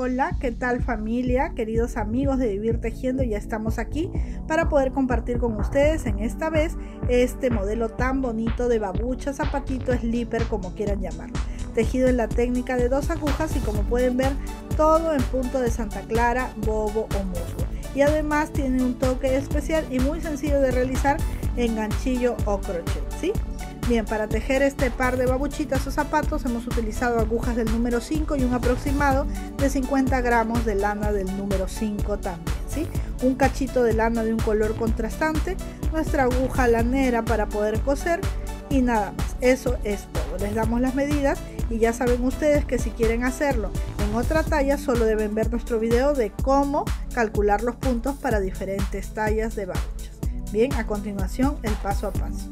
Hola, ¿qué tal familia? Queridos amigos de Vivir Tejiendo, ya estamos aquí para poder compartir con ustedes en esta vez este modelo tan bonito de babucha, zapatito, slipper, como quieran llamarlo. Tejido en la técnica de dos agujas y como pueden ver, todo en punto de Santa Clara, bobo o musgo. Y además tiene un toque especial y muy sencillo de realizar en ganchillo o crochet, ¿sí? Bien, para tejer este par de babuchitas o zapatos hemos utilizado agujas del número 5 y un aproximado de 50 gramos de lana del número 5 también, ¿sí? Un cachito de lana de un color contrastante, nuestra aguja lanera para poder coser y nada más. Eso es todo. Les damos las medidas y ya saben ustedes que si quieren hacerlo en otra talla solo deben ver nuestro video de cómo calcular los puntos para diferentes tallas de babuchas. Bien, a continuación el paso a paso.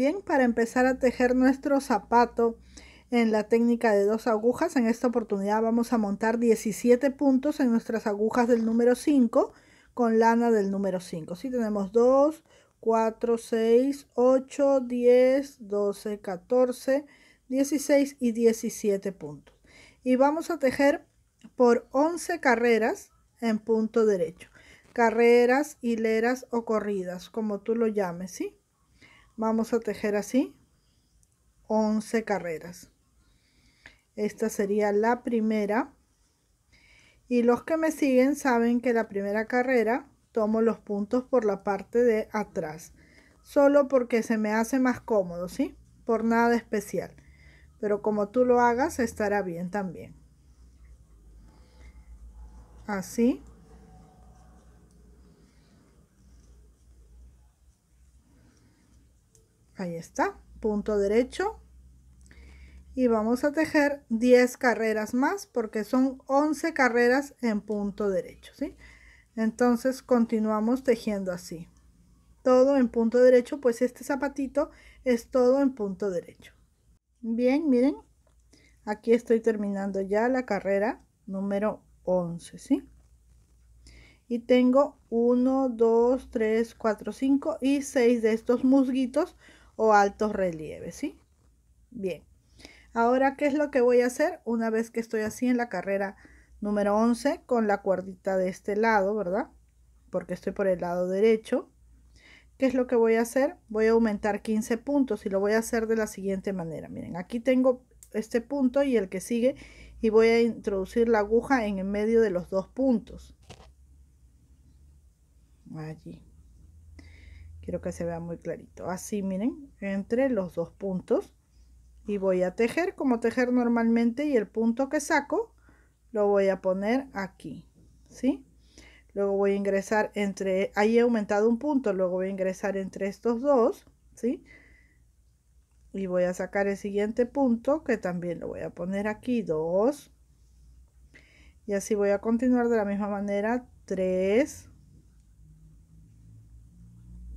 Bien, para empezar a tejer nuestro zapato en la técnica de dos agujas, en esta oportunidad vamos a montar 17 puntos en nuestras agujas del número 5 con lana del número 5. Si tenemos 2, 4, 6, 8, 10, 12, 14, 16 y 17 puntos. Y vamos a tejer por 11 carreras en punto derecho. Carreras, hileras o corridas, como tú lo llames, ¿sí? vamos a tejer así 11 carreras esta sería la primera y los que me siguen saben que la primera carrera tomo los puntos por la parte de atrás solo porque se me hace más cómodo sí por nada especial pero como tú lo hagas estará bien también así ahí está, punto derecho. Y vamos a tejer 10 carreras más porque son 11 carreras en punto derecho, ¿sí? Entonces continuamos tejiendo así. Todo en punto derecho, pues este zapatito es todo en punto derecho. Bien, miren, aquí estoy terminando ya la carrera número 11, ¿sí? Y tengo 1, 2, 3, 4, 5 y 6 de estos musguitos o altos relieves, ¿sí? Bien. Ahora, ¿qué es lo que voy a hacer una vez que estoy así en la carrera número 11 con la cuerdita de este lado, ¿verdad? Porque estoy por el lado derecho. ¿Qué es lo que voy a hacer? Voy a aumentar 15 puntos y lo voy a hacer de la siguiente manera. Miren, aquí tengo este punto y el que sigue y voy a introducir la aguja en el medio de los dos puntos. Allí quiero que se vea muy clarito así miren entre los dos puntos y voy a tejer como tejer normalmente y el punto que saco lo voy a poner aquí ¿sí? luego voy a ingresar entre ahí he aumentado un punto luego voy a ingresar entre estos dos ¿sí? y voy a sacar el siguiente punto que también lo voy a poner aquí dos y así voy a continuar de la misma manera tres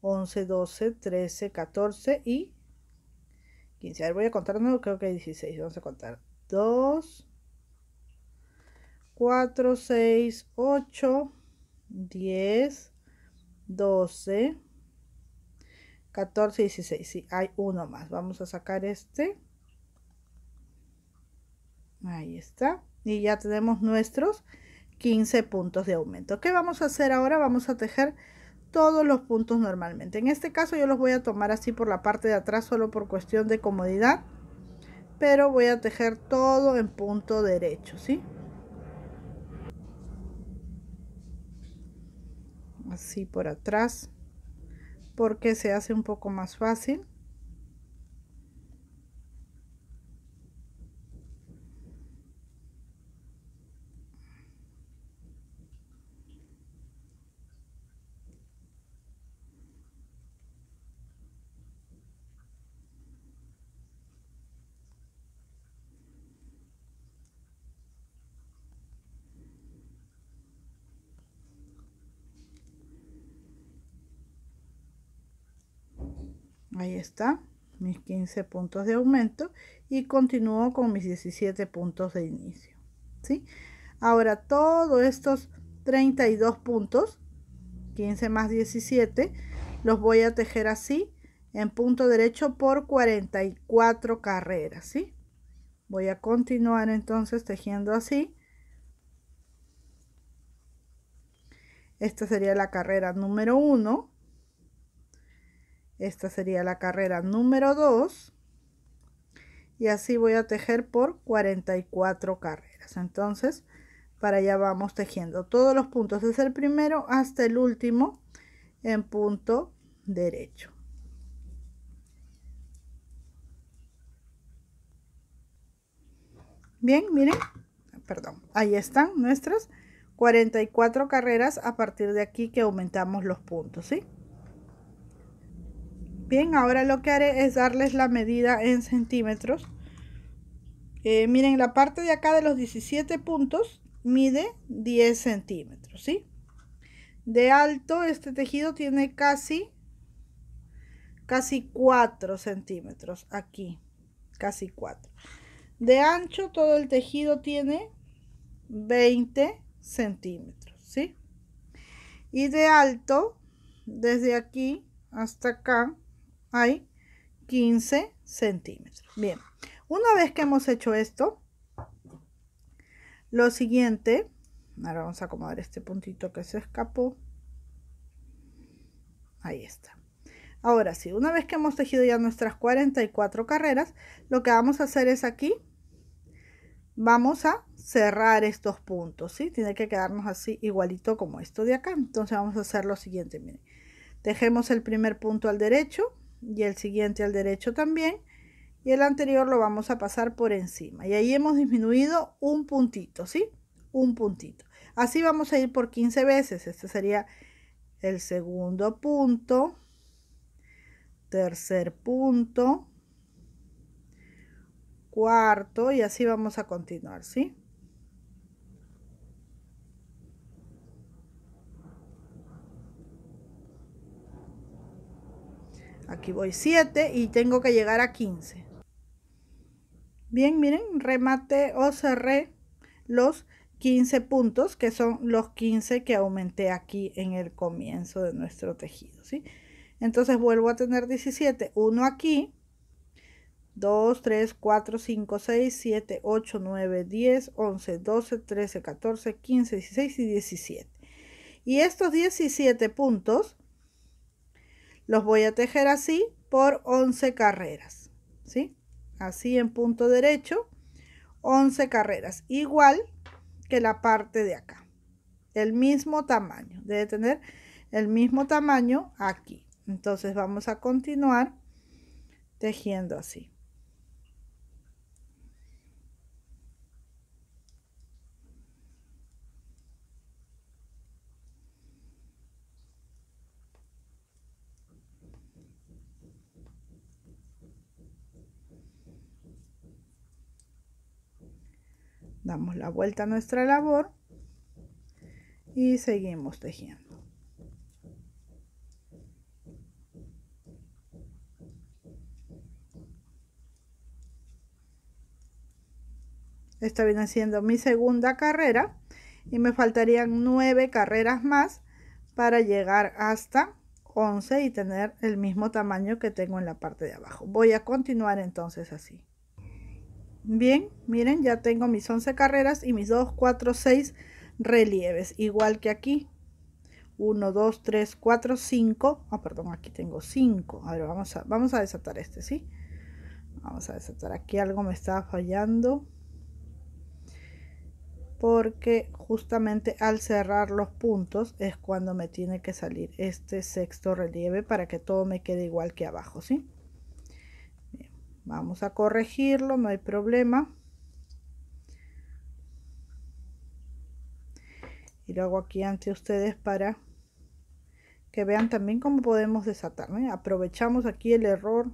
11, 12, 13, 14 y 15. A ver, voy a contar no, creo que hay 16. Vamos a contar 2, 4, 6, 8, 10, 12, 14 y 16. Sí, hay uno más. Vamos a sacar este. Ahí está. Y ya tenemos nuestros 15 puntos de aumento. ¿Qué vamos a hacer ahora? Vamos a tejer todos los puntos normalmente. En este caso yo los voy a tomar así por la parte de atrás solo por cuestión de comodidad. Pero voy a tejer todo en punto derecho, ¿sí? Así por atrás. Porque se hace un poco más fácil. está, mis 15 puntos de aumento y continúo con mis 17 puntos de inicio. ¿sí? Ahora, todos estos 32 puntos, 15 más 17, los voy a tejer así en punto derecho por 44 carreras. ¿sí? Voy a continuar entonces tejiendo así. Esta sería la carrera número 1 esta sería la carrera número 2. Y así voy a tejer por 44 carreras. Entonces, para allá vamos tejiendo todos los puntos desde el primero hasta el último en punto derecho. Bien, miren, perdón, ahí están nuestras 44 carreras a partir de aquí que aumentamos los puntos, ¿sí? Bien, ahora lo que haré es darles la medida en centímetros. Eh, miren, la parte de acá de los 17 puntos mide 10 centímetros, ¿sí? De alto, este tejido tiene casi, casi 4 centímetros aquí, casi 4. De ancho, todo el tejido tiene 20 centímetros, ¿sí? Y de alto, desde aquí hasta acá, hay 15 centímetros. Bien, una vez que hemos hecho esto, lo siguiente, ahora vamos a acomodar este puntito que se escapó. Ahí está. Ahora sí, una vez que hemos tejido ya nuestras 44 carreras, lo que vamos a hacer es aquí, vamos a cerrar estos puntos, ¿sí? Tiene que quedarnos así igualito como esto de acá. Entonces vamos a hacer lo siguiente, miren. Tejemos el primer punto al derecho, y el siguiente al derecho también y el anterior lo vamos a pasar por encima y ahí hemos disminuido un puntito, ¿sí? Un puntito. Así vamos a ir por 15 veces. Este sería el segundo punto, tercer punto, cuarto y así vamos a continuar, ¿sí? Aquí voy 7 y tengo que llegar a 15. Bien, miren, remate o cerré los 15 puntos, que son los 15 que aumenté aquí en el comienzo de nuestro tejido, ¿sí? Entonces vuelvo a tener 17, 1 aquí, 2, 3, 4, 5, 6, 7, 8, 9, 10, 11, 12, 13, 14, 15, 16 y 17. Y estos 17 puntos los voy a tejer así por 11 carreras, ¿sí? Así en punto derecho, 11 carreras, igual que la parte de acá. El mismo tamaño, debe tener el mismo tamaño aquí. Entonces vamos a continuar tejiendo así. damos la vuelta a nuestra labor y seguimos tejiendo esta viene siendo mi segunda carrera y me faltarían nueve carreras más para llegar hasta 11 y tener el mismo tamaño que tengo en la parte de abajo voy a continuar entonces así Bien, miren, ya tengo mis 11 carreras y mis 2, 4, 6 relieves, igual que aquí. 1, 2, 3, 4, 5. Ah, perdón, aquí tengo 5. A ver, vamos a, vamos a desatar este, ¿sí? Vamos a desatar. Aquí algo me estaba fallando. Porque justamente al cerrar los puntos es cuando me tiene que salir este sexto relieve para que todo me quede igual que abajo, ¿sí? Vamos a corregirlo, no hay problema. Y lo hago aquí ante ustedes para que vean también cómo podemos desatar. Aprovechamos aquí el error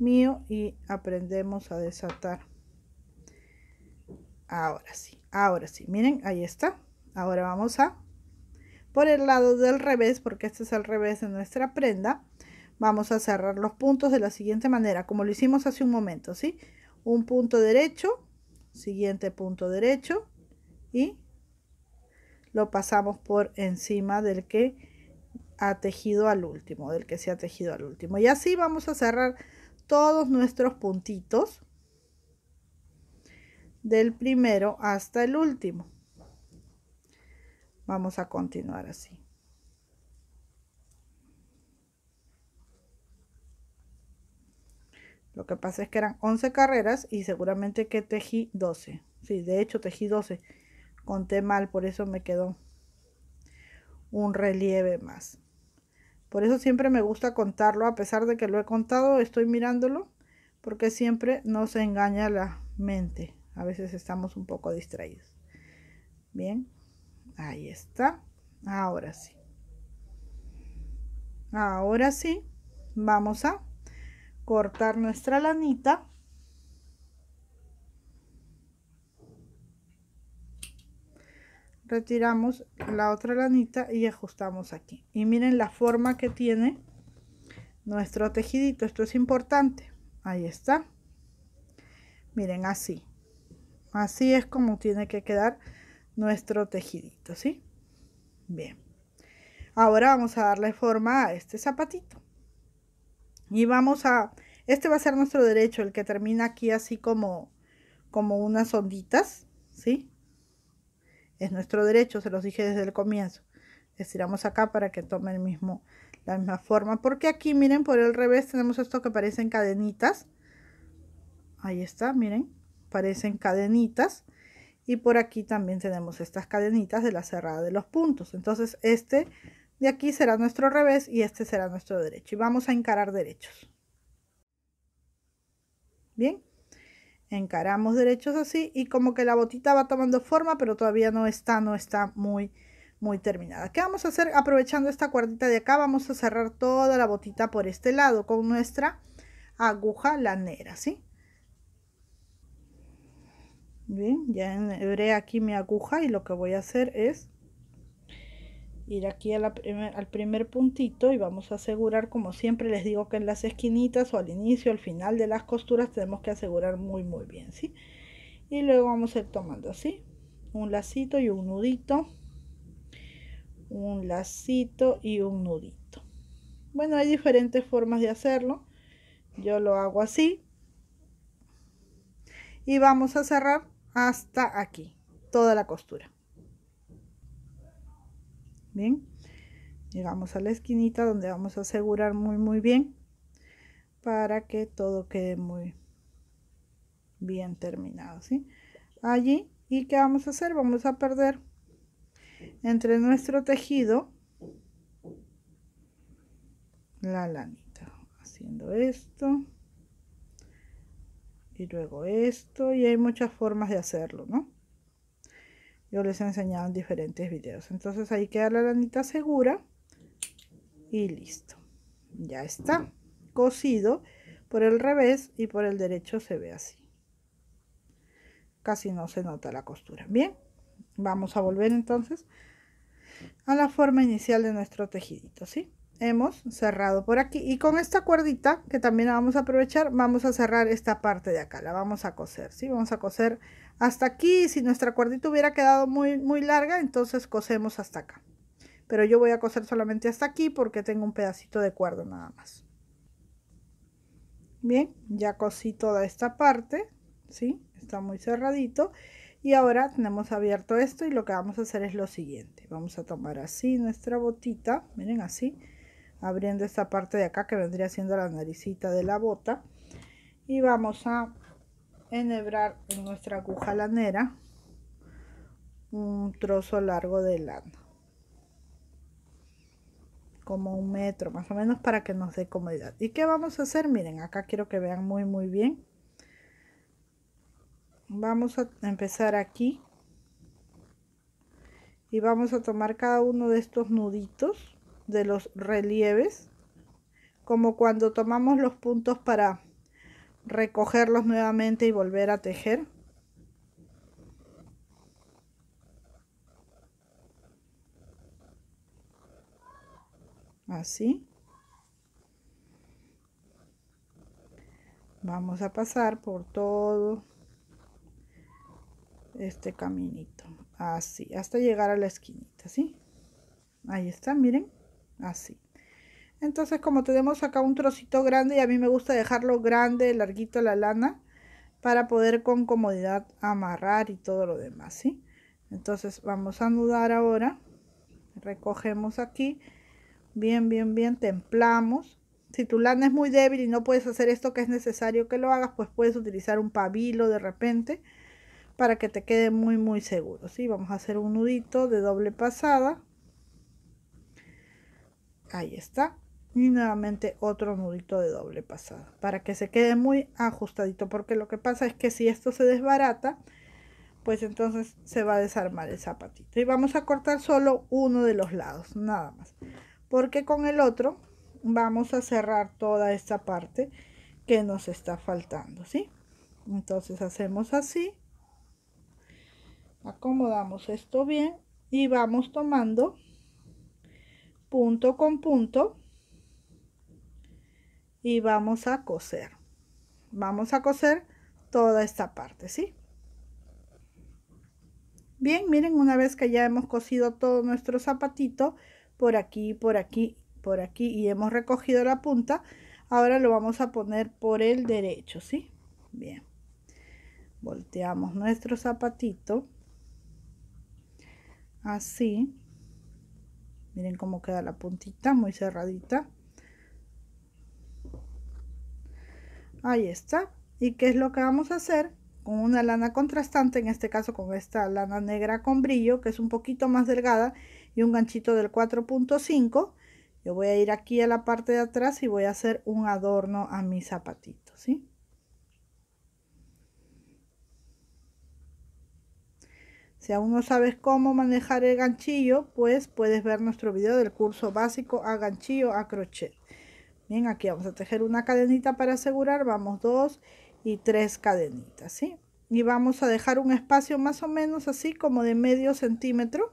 mío y aprendemos a desatar. Ahora sí, ahora sí. Miren, ahí está. Ahora vamos a por el lado del revés, porque este es el revés de nuestra prenda Vamos a cerrar los puntos de la siguiente manera, como lo hicimos hace un momento, ¿sí? Un punto derecho, siguiente punto derecho y lo pasamos por encima del que ha tejido al último, del que se ha tejido al último. Y así vamos a cerrar todos nuestros puntitos del primero hasta el último. Vamos a continuar así. Lo que pasa es que eran 11 carreras y seguramente que tejí 12. Sí, de hecho tejí 12. Conté mal, por eso me quedó un relieve más. Por eso siempre me gusta contarlo, a pesar de que lo he contado, estoy mirándolo, porque siempre nos engaña la mente. A veces estamos un poco distraídos. Bien, ahí está. Ahora sí. Ahora sí, vamos a cortar nuestra lanita retiramos la otra lanita y ajustamos aquí y miren la forma que tiene nuestro tejidito esto es importante ahí está miren así así es como tiene que quedar nuestro tejidito sí bien ahora vamos a darle forma a este zapatito y vamos a, este va a ser nuestro derecho, el que termina aquí así como, como unas onditas, ¿sí? Es nuestro derecho, se los dije desde el comienzo. Estiramos acá para que tome el mismo, la misma forma. Porque aquí, miren, por el revés tenemos esto que parecen cadenitas. Ahí está, miren, parecen cadenitas. Y por aquí también tenemos estas cadenitas de la cerrada de los puntos. Entonces, este de aquí será nuestro revés y este será nuestro derecho. Y vamos a encarar derechos. Bien, encaramos derechos así y como que la botita va tomando forma, pero todavía no está, no está muy, muy terminada. ¿Qué vamos a hacer? Aprovechando esta cuartita de acá, vamos a cerrar toda la botita por este lado con nuestra aguja lanera, ¿sí? Bien, ya enhebré aquí mi aguja y lo que voy a hacer es ir aquí al primer puntito y vamos a asegurar como siempre les digo que en las esquinitas o al inicio al final de las costuras tenemos que asegurar muy muy bien sí y luego vamos a ir tomando así un lacito y un nudito un lacito y un nudito bueno hay diferentes formas de hacerlo yo lo hago así y vamos a cerrar hasta aquí toda la costura bien llegamos a la esquinita donde vamos a asegurar muy muy bien para que todo quede muy bien terminado ¿sí? allí y qué vamos a hacer vamos a perder entre nuestro tejido la lanita haciendo esto y luego esto y hay muchas formas de hacerlo no yo les he enseñado en diferentes videos. Entonces ahí queda la lanita segura. Y listo. Ya está. Cosido por el revés y por el derecho se ve así. Casi no se nota la costura. Bien. Vamos a volver entonces a la forma inicial de nuestro tejidito. ¿Sí? hemos cerrado por aquí y con esta cuerdita que también la vamos a aprovechar vamos a cerrar esta parte de acá la vamos a coser sí vamos a coser hasta aquí si nuestra cuerdita hubiera quedado muy muy larga entonces cosemos hasta acá pero yo voy a coser solamente hasta aquí porque tengo un pedacito de cuerdo nada más bien ya cosí toda esta parte sí está muy cerradito y ahora tenemos abierto esto y lo que vamos a hacer es lo siguiente vamos a tomar así nuestra botita miren así abriendo esta parte de acá que vendría siendo la naricita de la bota y vamos a enhebrar en nuestra aguja lanera un trozo largo de lana como un metro más o menos para que nos dé comodidad y qué vamos a hacer miren acá quiero que vean muy muy bien vamos a empezar aquí y vamos a tomar cada uno de estos nuditos de los relieves, como cuando tomamos los puntos para recogerlos nuevamente y volver a tejer. Así. Vamos a pasar por todo este caminito. Así, hasta llegar a la esquinita, ¿sí? Ahí está, miren así. Entonces como tenemos acá un trocito grande y a mí me gusta dejarlo grande, larguito la lana para poder con comodidad amarrar y todo lo demás, ¿sí? Entonces vamos a anudar ahora, recogemos aquí, bien, bien, bien, templamos. Si tu lana es muy débil y no puedes hacer esto que es necesario que lo hagas, pues puedes utilizar un pabilo de repente para que te quede muy, muy seguro, ¿sí? Vamos a hacer un nudito de doble pasada ahí está y nuevamente otro nudito de doble pasada para que se quede muy ajustadito porque lo que pasa es que si esto se desbarata pues entonces se va a desarmar el zapatito y vamos a cortar solo uno de los lados nada más porque con el otro vamos a cerrar toda esta parte que nos está faltando sí entonces hacemos así acomodamos esto bien y vamos tomando punto con punto y vamos a coser vamos a coser toda esta parte sí bien miren una vez que ya hemos cosido todo nuestro zapatito por aquí por aquí por aquí y hemos recogido la punta ahora lo vamos a poner por el derecho sí bien volteamos nuestro zapatito así Miren cómo queda la puntita, muy cerradita. Ahí está. ¿Y qué es lo que vamos a hacer? Con una lana contrastante, en este caso con esta lana negra con brillo, que es un poquito más delgada, y un ganchito del 4.5. Yo voy a ir aquí a la parte de atrás y voy a hacer un adorno a mis zapatitos, ¿sí? Si aún no sabes cómo manejar el ganchillo, pues puedes ver nuestro video del curso básico a ganchillo a crochet. Bien, aquí vamos a tejer una cadenita para asegurar, vamos dos y tres cadenitas, ¿sí? Y vamos a dejar un espacio más o menos así como de medio centímetro.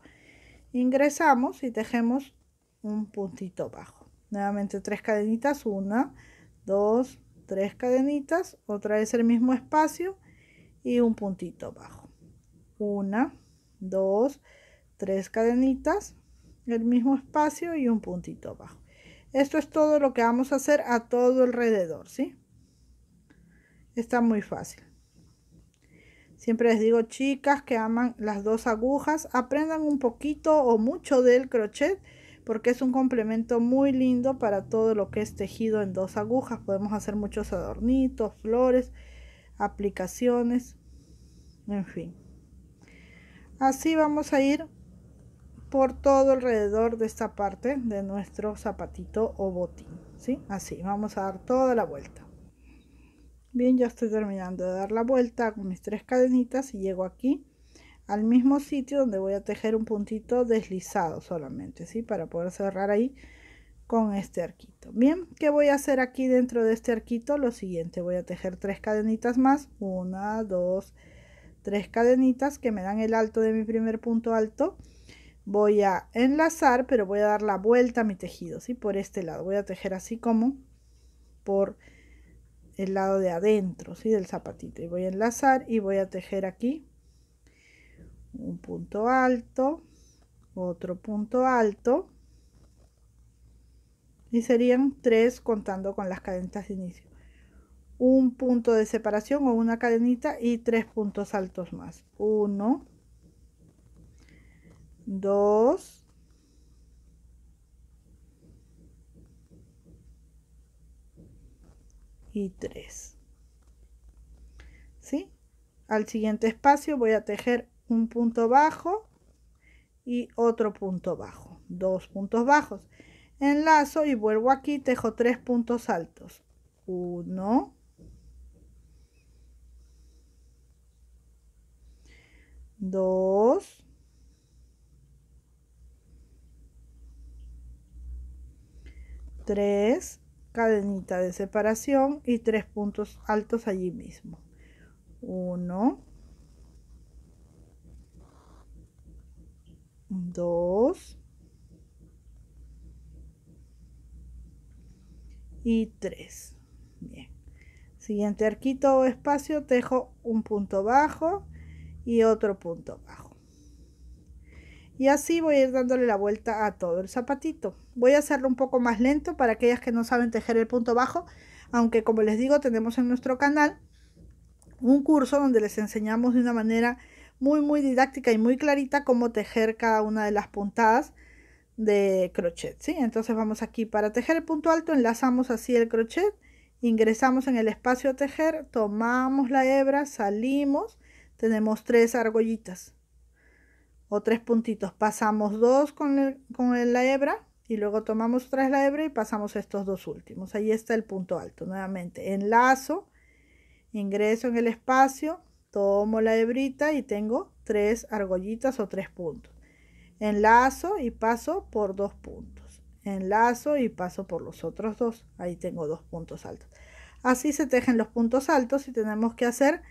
Ingresamos y tejemos un puntito bajo. Nuevamente tres cadenitas, una, dos, tres cadenitas, otra vez el mismo espacio y un puntito bajo una, dos, tres cadenitas, el mismo espacio y un puntito bajo. Esto es todo lo que vamos a hacer a todo alrededor, ¿sí? Está muy fácil. Siempre les digo, chicas que aman las dos agujas, aprendan un poquito o mucho del crochet porque es un complemento muy lindo para todo lo que es tejido en dos agujas. Podemos hacer muchos adornitos, flores, aplicaciones, en fin. Así vamos a ir por todo alrededor de esta parte de nuestro zapatito o botín, ¿sí? Así, vamos a dar toda la vuelta. Bien, ya estoy terminando de dar la vuelta con mis tres cadenitas y llego aquí al mismo sitio donde voy a tejer un puntito deslizado solamente, ¿sí? Para poder cerrar ahí con este arquito. Bien, ¿qué voy a hacer aquí dentro de este arquito? Lo siguiente, voy a tejer tres cadenitas más. Una, dos, tres cadenitas que me dan el alto de mi primer punto alto voy a enlazar pero voy a dar la vuelta a mi tejido ¿sí? por este lado voy a tejer así como por el lado de adentro ¿sí? del zapatito y voy a enlazar y voy a tejer aquí un punto alto otro punto alto y serían tres contando con las cadenitas de inicio un punto de separación o una cadenita y tres puntos altos más. 1, 2, 3. ¿Sí? Al siguiente espacio voy a tejer un punto bajo y otro punto bajo, dos puntos bajos. Enlazo y vuelvo aquí, tejo tres puntos altos. uno 2. 3. Cadenita de separación y 3 puntos altos allí mismo. 1. 2. Y 3. Bien. Siguiente arquito o espacio. Tejo un punto bajo y otro punto bajo. Y así voy a ir dándole la vuelta a todo el zapatito. Voy a hacerlo un poco más lento para aquellas que no saben tejer el punto bajo, aunque como les digo tenemos en nuestro canal un curso donde les enseñamos de una manera muy muy didáctica y muy clarita cómo tejer cada una de las puntadas de crochet, ¿sí? Entonces vamos aquí para tejer el punto alto, enlazamos así el crochet, ingresamos en el espacio a tejer, tomamos la hebra, salimos tenemos tres argollitas o tres puntitos. Pasamos dos con, el, con la hebra y luego tomamos tras la hebra y pasamos estos dos últimos. Ahí está el punto alto. Nuevamente, enlazo, ingreso en el espacio, tomo la hebrita y tengo tres argollitas o tres puntos. Enlazo y paso por dos puntos. Enlazo y paso por los otros dos. Ahí tengo dos puntos altos. Así se tejen los puntos altos y tenemos que hacer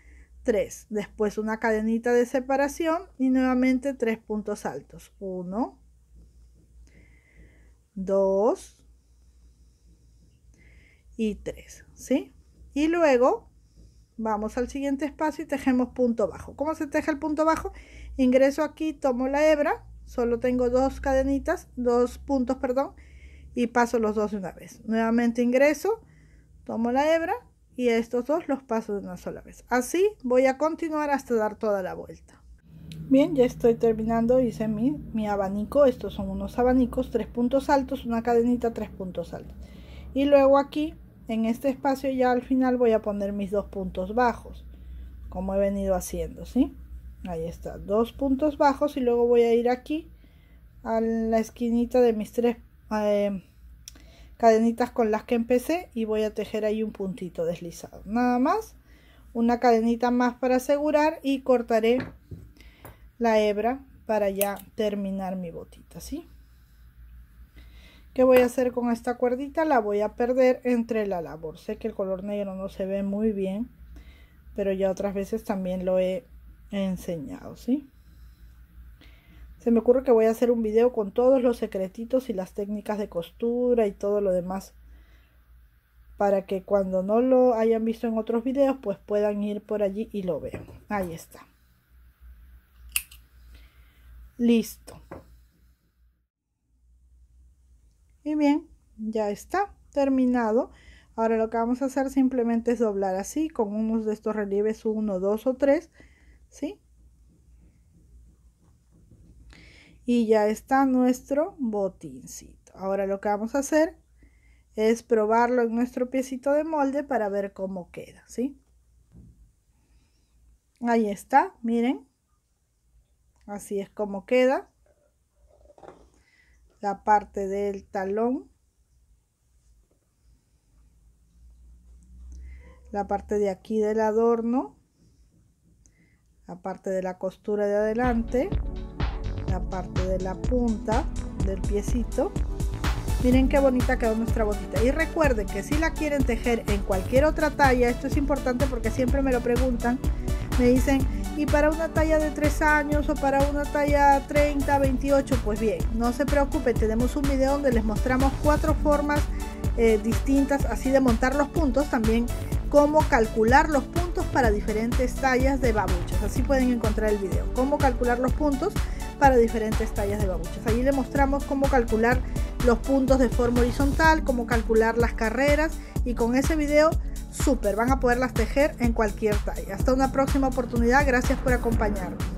después una cadenita de separación y nuevamente tres puntos altos. 1, 2 y 3, ¿sí? Y luego vamos al siguiente espacio y tejemos punto bajo. ¿Cómo se teja el punto bajo? Ingreso aquí, tomo la hebra, solo tengo dos cadenitas, dos puntos, perdón, y paso los dos de una vez. Nuevamente ingreso, tomo la hebra y estos dos los paso de una sola vez. Así voy a continuar hasta dar toda la vuelta. Bien, ya estoy terminando, hice mi, mi abanico, estos son unos abanicos, tres puntos altos, una cadenita, tres puntos altos. Y luego aquí, en este espacio ya al final voy a poner mis dos puntos bajos, como he venido haciendo, ¿sí? Ahí está, dos puntos bajos y luego voy a ir aquí a la esquinita de mis tres eh, cadenitas con las que empecé y voy a tejer ahí un puntito deslizado nada más una cadenita más para asegurar y cortaré la hebra para ya terminar mi botita ¿sí? ¿qué voy a hacer con esta cuerdita? la voy a perder entre la labor sé que el color negro no se ve muy bien pero ya otras veces también lo he enseñado ¿sí? Se me ocurre que voy a hacer un video con todos los secretitos y las técnicas de costura y todo lo demás. Para que cuando no lo hayan visto en otros videos, pues puedan ir por allí y lo vean. Ahí está. Listo. Y bien, ya está terminado. Ahora lo que vamos a hacer simplemente es doblar así con unos de estos relieves 1, dos o 3. ¿Sí? y ya está nuestro botincito. Ahora lo que vamos a hacer es probarlo en nuestro piecito de molde para ver cómo queda, ¿sí? Ahí está, miren. Así es como queda la parte del talón. La parte de aquí del adorno. La parte de la costura de adelante parte de la punta del piecito. Miren qué bonita quedó nuestra botita. Y recuerden que si la quieren tejer en cualquier otra talla, esto es importante porque siempre me lo preguntan, me dicen, ¿y para una talla de 3 años o para una talla 30, 28? Pues bien, no se preocupe tenemos un video donde les mostramos cuatro formas eh, distintas así de montar los puntos, también cómo calcular los puntos para diferentes tallas de babuchas. Así pueden encontrar el video, cómo calcular los puntos para diferentes tallas de babuchas, Allí le mostramos cómo calcular los puntos de forma horizontal, cómo calcular las carreras y con ese video súper van a poderlas tejer en cualquier talla. Hasta una próxima oportunidad, gracias por acompañarnos.